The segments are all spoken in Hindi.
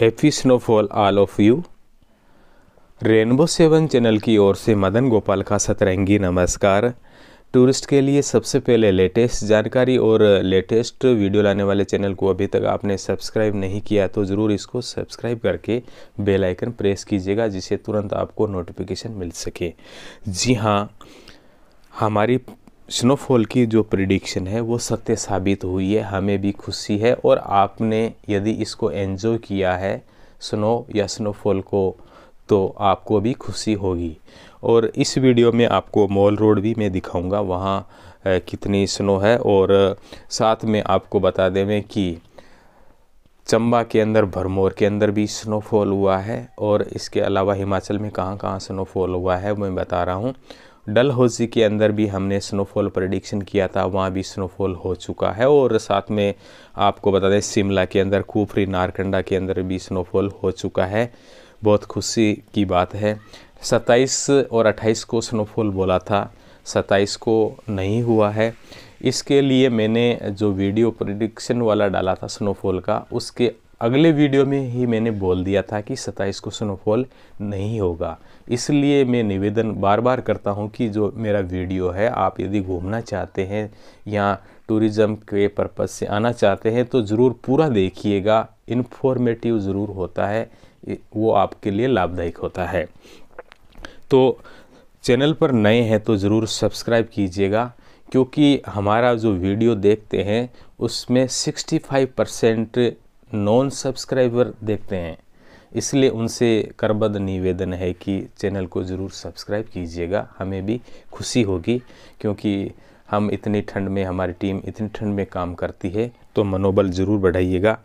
happy snowfall all of you rainbow seven channel की ओर से मदन गोपाल का सतरंगी नमस्कार टूरिस्ट के लिए सबसे पहले लेटेस्ट जानकारी और लेटेस्ट वीडियो लाने वाले चैनल को अभी तक आपने सब्सक्राइब नहीं किया तो ज़रूर इसको सब्सक्राइब करके बेल आइकन प्रेस कीजिएगा जिससे तुरंत आपको नोटिफिकेशन मिल सके जी हाँ हमारी स्नोफॉल की जो प्रिडिक्शन है वो सत्य साबित हुई है हमें भी खुशी है और आपने यदि इसको एन्जॉय किया है स्नो या स्नोफॉल को तो आपको भी खुशी होगी और इस वीडियो में आपको मॉल रोड भी मैं दिखाऊंगा वहाँ कितनी स्नो है और साथ में आपको बता दें कि चंबा के अंदर भरमौर के अंदर भी स्नोफॉल हुआ है और इसके अलावा हिमाचल में कहाँ कहाँ स्नोफॉल हुआ है मैं बता रहा हूँ डल के अंदर भी हमने स्नोफॉल प्रडिक्शन किया था वहाँ भी स्नोफॉल हो चुका है और साथ में आपको बता दें शिमला के अंदर कुफरी नारकंडा के अंदर भी स्नोफॉल हो चुका है बहुत खुशी की बात है 27 और 28 को स्नोफॉल बोला था 27 को नहीं हुआ है इसके लिए मैंने जो वीडियो प्रडिक्शन वाला डाला था स्नोफॉल का उसके अगले वीडियो में ही मैंने बोल दिया था कि 27 को स्नोफॉल नहीं होगा इसलिए मैं निवेदन बार बार करता हूं कि जो मेरा वीडियो है आप यदि घूमना चाहते हैं या टूरिज़म के पर्पज़ से आना चाहते हैं तो ज़रूर पूरा देखिएगा इन्फॉर्मेटिव ज़रूर होता है वो आपके लिए लाभदायक होता है तो चैनल पर नए हैं तो ज़रूर सब्सक्राइब कीजिएगा क्योंकि हमारा जो वीडियो देखते हैं उसमें 65 परसेंट नॉन सब्सक्राइबर देखते हैं इसलिए उनसे करबद्ध निवेदन है कि चैनल को ज़रूर सब्सक्राइब कीजिएगा हमें भी खुशी होगी क्योंकि हम इतनी ठंड में हमारी टीम इतनी ठंड में काम करती है तो मनोबल ज़रूर बढ़ाइएगा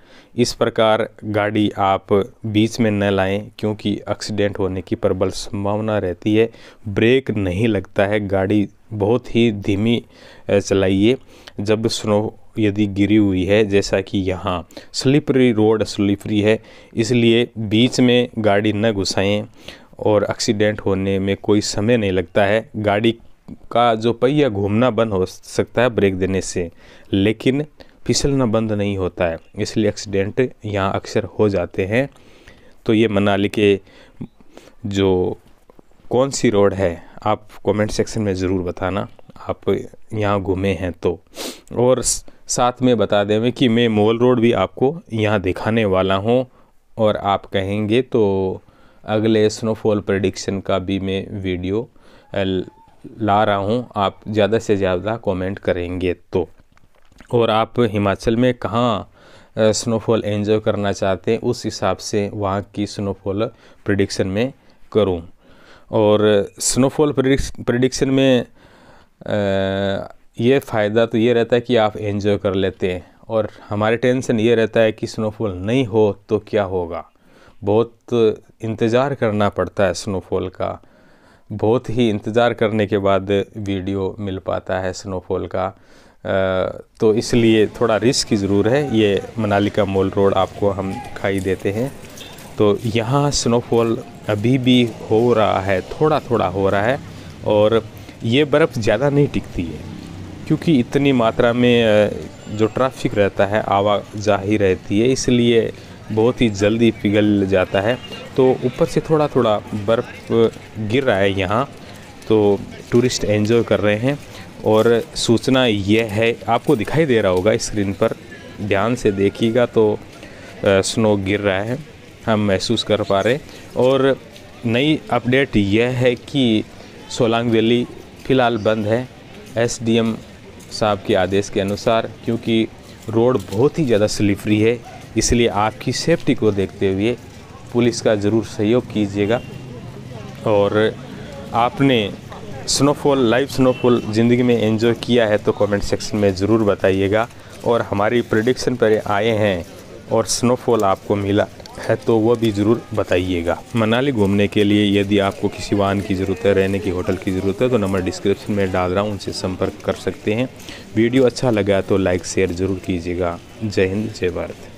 इस प्रकार गाड़ी आप बीच में न लाएं क्योंकि एक्सीडेंट होने की प्रबल संभावना रहती है ब्रेक नहीं लगता है गाड़ी बहुत ही धीमी चलाइए जब स्नो यदि गिरी हुई है जैसा कि यहाँ स्लिपरी रोड स्लिपरी है इसलिए बीच में गाड़ी न घुसाएँ और एक्सीडेंट होने में कोई समय नहीं लगता है गाड़ी का जो पहिया घूमना बंद हो सकता है ब्रेक देने से लेकिन फिसलना बंद नहीं होता है इसलिए एक्सीडेंट यहाँ अक्सर हो जाते हैं तो ये मनाली के जो कौन सी रोड है आप कमेंट सेक्शन में ज़रूर बताना आप यहाँ घूमे हैं तो और साथ में बता देवें कि मैं मॉल रोड भी आपको यहाँ दिखाने वाला हूँ और आप कहेंगे तो अगले स्नोफॉल प्रडिक्शन का भी मैं वीडियो ला रहा हूँ आप ज़्यादा से ज़्यादा कमेंट करेंगे तो और आप हिमाचल में कहाँ स्नोफॉल एंजॉय करना चाहते हैं उस हिसाब से वहाँ की स्नोफॉल प्रडिक्शन में करूँ और स्नोफॉल प्रडिक्शन में आ, ये फ़ायदा तो ये रहता है कि आप एंजॉय कर लेते हैं और हमारे टेंशन ये रहता है कि स्नोफॉल नहीं हो तो क्या होगा बहुत इंतज़ार करना पड़ता है स्नोफॉल का बहुत ही इंतज़ार करने के बाद वीडियो मिल पाता है स्नोफॉल का तो इसलिए थोड़ा रिस्क की ज़रूर है ये मनाली का मॉल रोड आपको हम खाई देते हैं तो यहाँ स्नोफॉल अभी भी हो रहा है थोड़ा थोड़ा हो रहा है और ये बर्फ़ ज़्यादा नहीं टिकती है क्योंकि इतनी मात्रा में जो ट्रैफिक रहता है आवाजाही रहती है इसलिए बहुत ही जल्दी पिघल जाता है तो ऊपर से थोड़ा थोड़ा बर्फ़ गिर रहा है यहाँ तो टूरिस्ट एंजॉय कर रहे हैं और सूचना यह है आपको दिखाई दे रहा होगा स्क्रीन पर ध्यान से देखिएगा तो स्नो गिर रहा है हम महसूस कर पा रहे और नई अपडेट यह है कि सोलांग वैली फ़िलहाल बंद है एसडीएम साहब के आदेश के अनुसार क्योंकि रोड बहुत ही ज़्यादा स्लिपरी है इसलिए आपकी सेफ्टी को देखते हुए पुलिस का ज़रूर सहयोग कीजिएगा और आपने स्नोफॉल लाइव स्नोफॉल ज़िंदगी में एंजॉय किया है तो कमेंट सेक्शन में ज़रूर बताइएगा और हमारी प्रडिक्शन पर आए हैं और स्नोफॉल आपको मिला है तो वह भी ज़रूर बताइएगा मनाली घूमने के लिए यदि आपको किसी वाहन की ज़रूरत है रहने की होटल की ज़रूरत है तो नंबर डिस्क्रिप्शन में डाल रहा हूँ उनसे संपर्क कर सकते हैं वीडियो अच्छा लगा तो लाइक शेयर ज़रूर कीजिएगा जय हिंद जय भारत